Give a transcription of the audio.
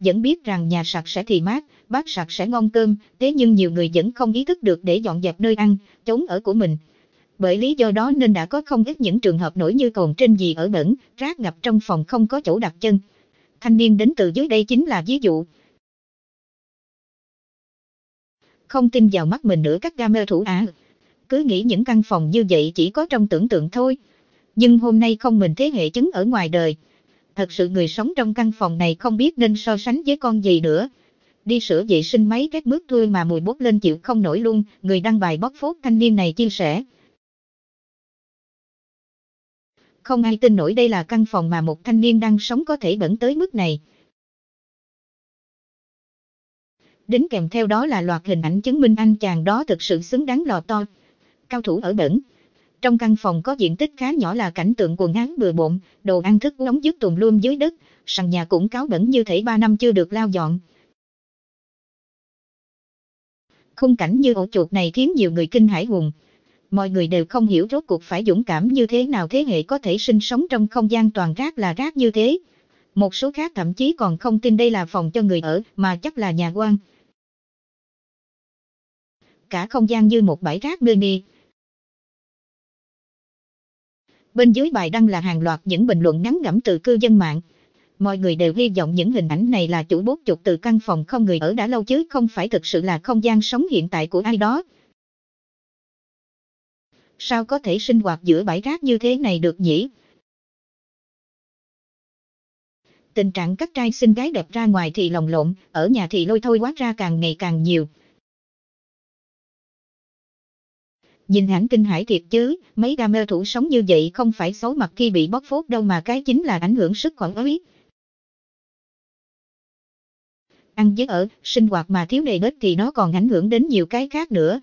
vẫn biết rằng nhà sạch sẽ thì mát, bát sạch sẽ ngon cơm, thế nhưng nhiều người vẫn không ý thức được để dọn dẹp nơi ăn, chống ở của mình. Bởi lý do đó nên đã có không ít những trường hợp nổi như cồn trên gì ở bẩn, rác ngập trong phòng không có chỗ đặt chân. Thanh niên đến từ dưới đây chính là ví dụ. Không tin vào mắt mình nữa các gamer thủ ạ. Cứ nghĩ những căn phòng như vậy chỉ có trong tưởng tượng thôi. Nhưng hôm nay không mình thế hệ chứng ở ngoài đời, Thật sự người sống trong căn phòng này không biết nên so sánh với con gì nữa. Đi sửa vệ sinh máy các mướt thôi mà mùi bốc lên chịu không nổi luôn, người đăng bài bóc phốt thanh niên này chia sẻ. Không ai tin nổi đây là căn phòng mà một thanh niên đang sống có thể bẩn tới mức này. Đính kèm theo đó là loạt hình ảnh chứng minh anh chàng đó thực sự xứng đáng lò to. Cao thủ ở bẩn. Trong căn phòng có diện tích khá nhỏ là cảnh tượng quần áo bừa bộn, đồ ăn thức uống dứt tùm luôn dưới đất, sàn nhà cũng cáo bẩn như thể ba năm chưa được lao dọn. Khung cảnh như ổ chuột này khiến nhiều người kinh hãi hùng. Mọi người đều không hiểu rốt cuộc phải dũng cảm như thế nào thế hệ có thể sinh sống trong không gian toàn rác là rác như thế. Một số khác thậm chí còn không tin đây là phòng cho người ở mà chắc là nhà quan. Cả không gian như một bãi rác mini, Bên dưới bài đăng là hàng loạt những bình luận ngắn ngẩm từ cư dân mạng. Mọi người đều hy vọng những hình ảnh này là chủ bút chụp từ căn phòng không người ở đã lâu chứ không phải thực sự là không gian sống hiện tại của ai đó. Sao có thể sinh hoạt giữa bãi rác như thế này được nhỉ? Tình trạng các trai xinh gái đẹp ra ngoài thì lồng lộn, ở nhà thì lôi thôi quá ra càng ngày càng nhiều. nhìn hẳn kinh hãi thiệt chứ, mấy đam thủ sống như vậy không phải xấu mặt khi bị bóc phốt đâu mà cái chính là ảnh hưởng sức khỏe ấy. Ăn với ở, sinh hoạt mà thiếu đầy nết thì nó còn ảnh hưởng đến nhiều cái khác nữa,